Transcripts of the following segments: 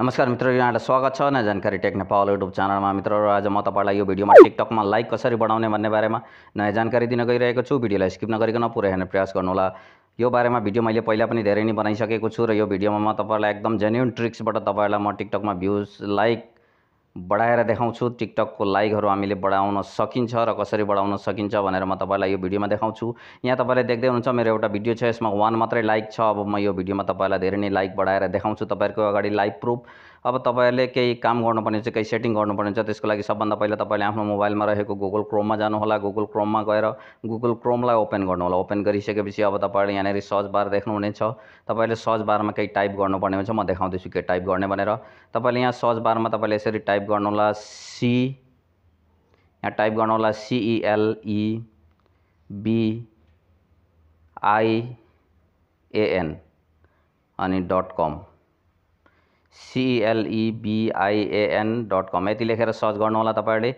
नमस्कार मित्रहरू यहाँलाई स्वागत छ नयाँ जानकारी टेक्न पावल युट्युब च्यानलमा मित्रहरू आज म तपाईँलाई यो भिडियोमा टिकटकमा लाइक कसरी बढाउने भन्ने बारेमा नयाँ जानकारी दिन गइरहेको छु भिडियोलाई स्किप नगरिकन पुरै हेर्ने प्रयास गर्नुहोला यो बारेमा भिडियो मैले पहिला पनि धेरै नै बनाइसकेको छु र यो भिडियोमा म तपाईँहरूलाई एकदम जेन्युन ट्रिक्सबाट तपाईँहरूलाई म टिकटकमा भ्युज लाइक बढाएर देखाउँछु टिकटकको लाइकहरू हामीले बढाउन सकिन्छ र कसरी बढाउन सकिन्छ भनेर म तपाईँलाई यो भिडियोमा देखाउँछु यहाँ तपाईँले देख्दै हुनुहुन्छ मेरो एउटा भिडियो छ यसमा वान मात्रै लाइक छ अब म यो भिडियोमा तपाईँलाई धेरै नै लाइक बढाएर देखाउँछु तपाईँहरूको अगाडि लाइभ प्रुफ अब तपाईँहरूले केही काम गर्नुपर्ने हुन्छ केही सेटिङ गर्नुपर्ने हुन्छ त्यसको लागि सबभन्दा पहिला तपाईँले आफ्नो मोबाइलमा रहेको गुगल क्रोममा जानुहोला गुगल क्रोममा गएर गुगल क्रोमलाई ओपन गर्नुहोला ओपन गरिसकेपछि अब तपाईँले यहाँनिर सर्च बार देख्नुहुनेछ तपाईँले सर्च बारमा केही टाइप गर्नुपर्ने हुन्छ म देखाउँदैछु के टाइप गर्ने भनेर तपाईँले यहाँ सर्च बारमा तपाईँले यसरी टाइप गर्नुहोला सी यहाँ टाइप गर्नुहोला सिइएलई बिआइएन e e अनि डट कम सिएलइबिआइएएन डट कम यति लेखेर सर्च गर्नुहोला तपाईँहरूले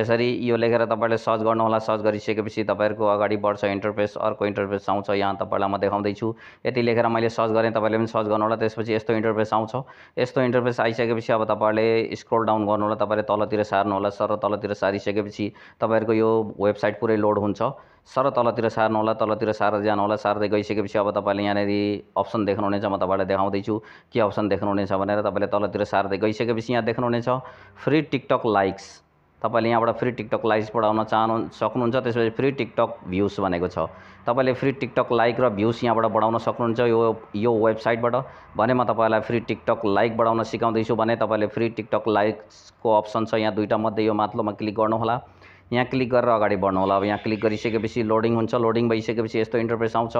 यसरी यो लेखेर तपाईँले सर्च गर्नुहोला सर्च गरिसकेपछि तपाईँहरूको अगाडि बढ्छ इन्टरफेस अर्को इन्टरफेस आउँछ यहाँ तपाईँलाई म देखाउँदैछु यति लेखेर मैले सर्च गरेँ तपाईँले पनि सर्च गर्नुहोला त्यसपछि यस्तो इन्टरफेस आउँछ यस्तो इन्टरफेस आइसकेपछि अब तपाईँहरूले स्क्रोल डाउन गर्नुहोला तपाईँले तलतिर सार्नुहोला सर तलतिर सारिसकेपछि तपाईँहरूको यो वेबसाइट पुरै लोड हुन्छ सर तलतिर सार्नु होला तलतिर सारेर जानु होला सार्दै गइसकेपछि अब तपाईँले यहाँनिर अप्सन देख्नुहुनेछ म तपाईँलाई देखाउँदैछु के अप्सन देख्नुहुनेछ भनेर तपाईँले तलतिर सार्दै गइसकेपछि यहाँ देख्नुहुनेछ फ्री टिकटक लाइक्स तपाईँले यहाँबाट फ्री टिकटक लाइक्स पढाउन चाहनु सक्नुहुन्छ त्यसपछि फ्री टिकटक भ्युज भनेको छ तपाईँले फ्री टिकटक लाइक र भ्युज यहाँबाट बढाउन सक्नुहुन्छ यो यो वेबसाइटबाट भने म तपाईँलाई फ्री टिकटक लाइक बढाउन सिकाउँदैछु भने तपाईँले फ्री टिकटक लाइक्सको अप्सन छ यहाँ दुईवटा मध्ये यो माथिल्लोमा क्लिक गर्नुहोला यहाँ क्लिक गरेर अगाडि बढ्नु होला अब यहाँ क्लिक गरिसकेपछि लोडिङ हुन्छ लोडिङ भइसकेपछि यस्तो इन्टरफेस आउँछ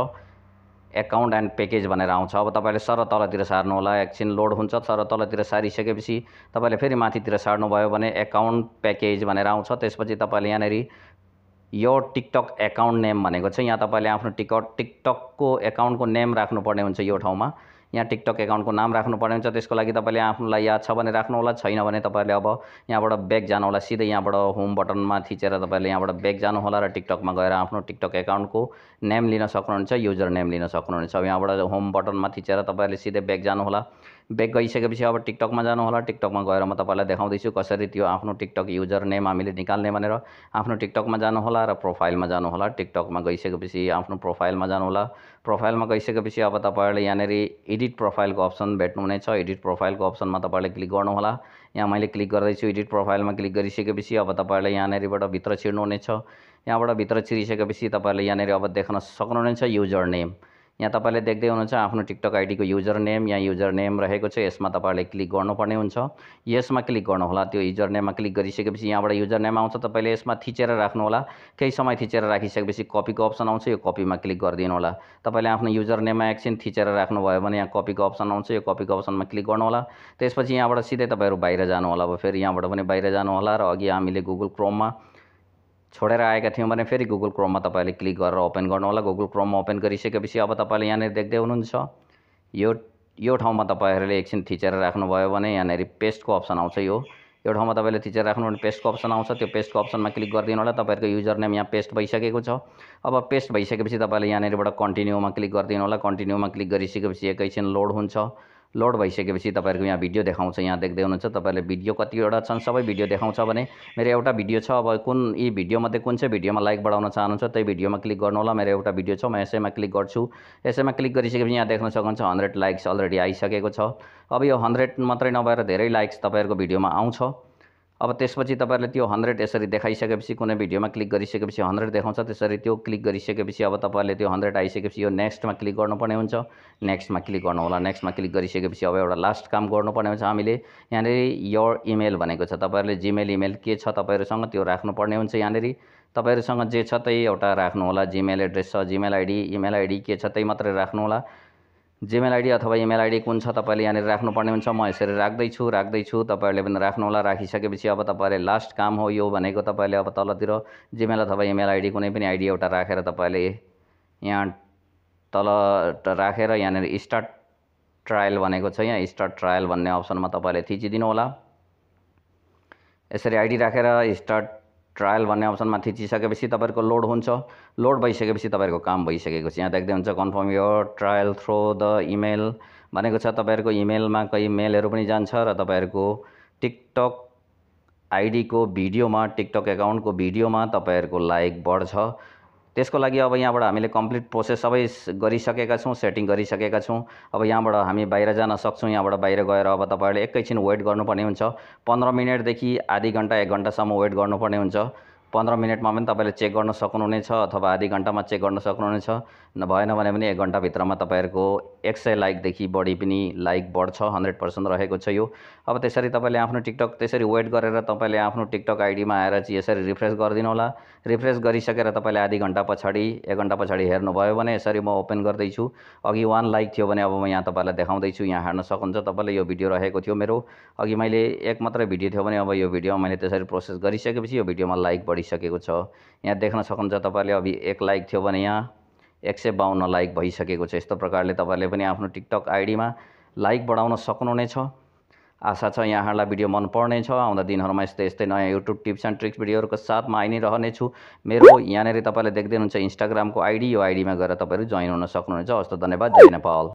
एकाउन्ट एन्ड प्याकेज भनेर आउँछ अब तपाईँले सर तलतिर सार्नु होला एकछिन लोड हुन्छ सर तलतिर सारिसकेपछि तपाईँले फेरि माथितिर सार्नुभयो भने एकाउन्ट प्याकेज भनेर आउँछ त्यसपछि तपाईँले यहाँनिर यो टिकटक एकाउन्ट नेम भनेको छ यहाँ तपाईँले आफ्नो टिकट टिकटकको एकाउन्टको नेम राख्नुपर्ने हुन्छ यो ठाउँमा यहाँ टिकटक एकाउन्टको नाम राख्नु पर्ने हुन्छ त्यसको लागि तपाईँले आफ्नोलाई याद छ भने राख्नु होला छैन भने तपाईँले अब यहाँबाट ब्याक जानु होला सिधै यहाँबाट होम बटनमा थिचेर तपाईँले यहाँबाट ब्याक जानु होला र टिकटकमा गएर आफ्नो टिकटक एकाउन्टको नेम लिन सक्नुहुन्छ युजर नेम लिन सक्नुहुन्छ यहाँबाट होम बटनमा थिचेर तपाईँले सिधै ब्याक जानु होला ब्याक गइसकेपछि अब टिकटकमा जानु होला टिकटकमा गएर म तपाईँलाई देखाउँदैछु कसरी त्यो आफ्नो टिकटक युजर नेम हामीले निकाल्ने भनेर आफ्नो टिकटकमा जानु होला र प्रोफाइलमा जानु होला टिकटकमा गइसकेपछि आफ्नो प्रोफाइलमा जानु होला प्रोफाइलमा गइसकेपछि अब तपाईँहरूले यहाँनिर एडिट प्रोफाइलको अप्सन भेट्नुहुनेछ एडिट प्रोफाइलको अप्सनमा तपाईँले क्लिक गर्नुहोला यहाँ मैले क्लिक गर्दैछु एडिट प्रोफाइलमा क्लिक गरिसकेपछि अब तपाईँले यहाँनिरबाट भित्र छिर्नुहुनेछ यहाँबाट भित्र छिरिसकेपछि तपाईँहरूले यहाँनिर अब देख्न सक्नुहुनेछ युजर नेम यहाँ तपाईँले देख्दै हुनुहुन्छ आफ्नो टिकटक आइडीको युजर नेम यहाँ युजर नेम रहेको छ यसमा तपाईँले क्लिक गर्नुपर्ने हुन्छ यसमा क्लिक गर्नुहोला त्यो युजर नेममा क्लिक गरिसकेपछि यहाँबाट युजर नेम आउँछ तपाईँले यसमा थिचेर राख्नुहोला केही समय थिचेर राखिसकेपछि कपीको अप्सन आउँछ यो कपीमा क्लिक गरिदिनु होला तपाईँले आफ्नो युजर नेममा एकछिन थिचेर राख्नुभयो भने यहाँ कपीको अप्सन आउँछ यो कपीको अप्सनमा क्लिक गर्नु होला त्यसपछि यहाँबाट सिधै तपाईँहरू बाहिर जानुहोला अब फेरि यहाँबाट पनि बाहिर जानुहोला र अघि हामीले गुगल क्रोममा छोडेर आएका थियौँ भने फेरि गुगल क्रममा तपाईँले क्लिक गरेर ओपन गर्नु होला गुगल क्रममा ओपन गरिसकेपछि अब तपाईँले यहाँनिर देख्दै हुनुहुन्छ यो यो ठाउँमा तपाईँहरूले एकछिन थिचेर राख्नुभयो भने यहाँनिर पेस्टको अप्सन आउँछ यो यो ठाउँमा तपाईँले थिचेर राख्नु भने पेस्टको अप्सन आउँछ त्यो पेस्टको अप्सनमा क्लिक गरिदिनु होला तपाईँहरूको युजर नेम यहाँ पेस्ट भइसकेको छ अब पेस्ट भइसकेपछि तपाईँले यहाँनिरबाट कन्टिन्यूमा क्लिक गरिदिनु होला कन्टिन्यूमा क्लिक गरिसकेपछि एकैछिन लोड हुन्छ लोड भइसकेपछि तपाईँहरूको यहाँ भिडियो देखाउँछ यहाँ देख्दै हुनुहुन्छ तपाईँहरूले भिडियो कतिवटा छन् सबै भिडियो देखाउँछ भने मेरो एउटा भिडियो छ अब कुन यी भिडियोमध्ये कुन चाहिँ भिडियोमा लाइक बढाउन चाहनुहुन्छ त्यही भिडियोमा क्लिक गर्नु होला मेरो एउटा भिडियो छ म यसैमा क्लिक गर्छु यसैमा क्लिक गरिसकेपछि यहाँ देख्न सक्नुहुन्छ हन्ड्रेड लाइक्स अलरेडी आइसकेको छ अब यो हन्ड्रेड मात्रै नभएर धेरै लाइक्स तपाईँहरूको भिडियोमा आउँछ अब त्यसपछि तपाईँहरूले त्यो हन्ड्रेड यसरी देखाइसकेपछि कुनै भिडियोमा क्लिक गरिसकेपछि हन्ड्रेड देखाउँछ त्यसरी त्यो क्लिक गरिसकेपछि अब तपाईँहरूले त्यो हन्ड्रेड आइसकेपछि यो नेक्स्टमा क्लिक गर्नुपर्ने हुन्छ नेक्स्टमा क्लिक गर्नु होला नेक्स्टमा क्लिक गरिसकेपछि अब एउटा लास्ट काम गर्नुपर्ने हुन्छ हामीले यहाँनिर योर इमेल भनेको छ तपाईँहरूले जिमेल इमेल के छ तपाईँहरूसँग त्यो राख्नुपर्ने हुन्छ यहाँनिर तपाईँहरूसँग जे छ त्यही एउटा राख्नुहोला जिमेल एड्रेस छ जिमेल आइडी इमेल आइडी के छ त्यही मात्रै होला जिमेल आइडी अथवा इमेल आइडी कुन छ तपाईँले यहाँनिर राख्नुपर्ने हुन्छ म यसरी राख्दैछु राख्दैछु तपाईँहरूले पनि होला राखिसकेपछि अब तपाईँले लास्ट काम हो यो भनेको तपाईँले अब तलतिर जिमेल अथवा इमेल आइडी कुनै पनि आइडी एउटा राखेर तपाईँले यहाँ तल राखेर यहाँनिर स्टार्ट ट्रायल भनेको छ यहाँ स्टार्ट ट्रायल भन्ने अप्सनमा तपाईँले थिचिदिनु होला यसरी आइडी राखेर स्टार्ट ट्रायल भन्ने अप्सनमा थिचिसकेपछि तपाईँहरूको लोड हुन्छ लोड भइसकेपछि तपाईँहरूको काम भइसकेको छ यहाँ देख्दै हुन्छ कन्फर्म यो ट्रायल थ्रो द इमेल भनेको छ तपाईँहरूको इमेलमा कहीँ मेलहरू पनि जान्छ र तपाईँहरूको टिकटक आइडीको भिडियोमा टिकटक एकाउन्टको भिडियोमा तपाईँहरूको लाइक बढ्छ त्यसको लागि अब यहाँबाट हामीले कम्प्लिट प्रोसेस सबै गरिसकेका छौँ सेटिङ गरिसकेका छौँ अब यहाँबाट हामी बाहिर जान सक्छौँ यहाँबाट बाहिर गएर अब तपाईँहरूले एकैछिन वेट गर्नुपर्ने हुन्छ पन्ध्र मिनटदेखि आधी घन्टा एक घन्टासम्म वेट गर्नुपर्ने हुन्छ पन्ध्र मिनटमा पनि तपाईँले चेक गर्न सक्नुहुनेछ अथवा आधी घन्टामा चेक गर्न सक्नुहुनेछ नभएन भने पनि एक घन्टाभित्रमा तपाईँहरूको एक सय लाइकदेखि बढी पनि लाइक बढ्छ हन्ड्रेड पर्सेन्ट रहेको छ यो अब त्यसरी तपाईँले आफ्नो टिकटक त्यसरी वेट गरेर तपाईँले आफ्नो टिकटक आइडीमा आएर चाहिँ यसरी रिफ्रेस गरिदिनु होला रिफ्रेस गरिसकेर तपाईँले आधी घन्टा पछाडि एक घन्टा पछाडि हेर्नुभयो भने यसरी म ओपन गर्दैछु अघि वान लाइक थियो भने अब म यहाँ तपाईँलाई देखाउँदैछु यहाँ हेर्न सक्नुहुन्छ तपाईँले यो भिडियो रहेको थियो मेरो अघि मैले एक मात्रै भिडियो थियो भने अब यो भिडियोमा मैले त्यसरी प्रोसेस गरिसकेपछि यो भिडियोमा लाइक बढिसकेको छ यहाँ देख्न सक्नुहुन्छ तपाईँले अघि एक लाइक थियो भने यहाँ एक सय बाहन्न लाइक भइसकेको छ यस्तो प्रकारले तपाईँले पनि आफ्नो टिकटक आइडीमा लाइक बढाउन सक्नुहुनेछ आशा छ यहाँहरूलाई भिडियो मनपर्नेछ आउँदा दिनहरूमा यस्तै यस्तै नयाँ युट्युब टिप्स एन्ड ट्रिक्स भिडियोहरूको साथमा आइ नै रहनेछु मेरो यहाँनिर तपाईँले देख्दै हुनुहुन्छ इन्स्टाग्रामको आइडी यो आइडीमा गएर तपाईँहरू जोइन हुन सक्नुहुनेछ हस्त धन्यवाद जय नेपाल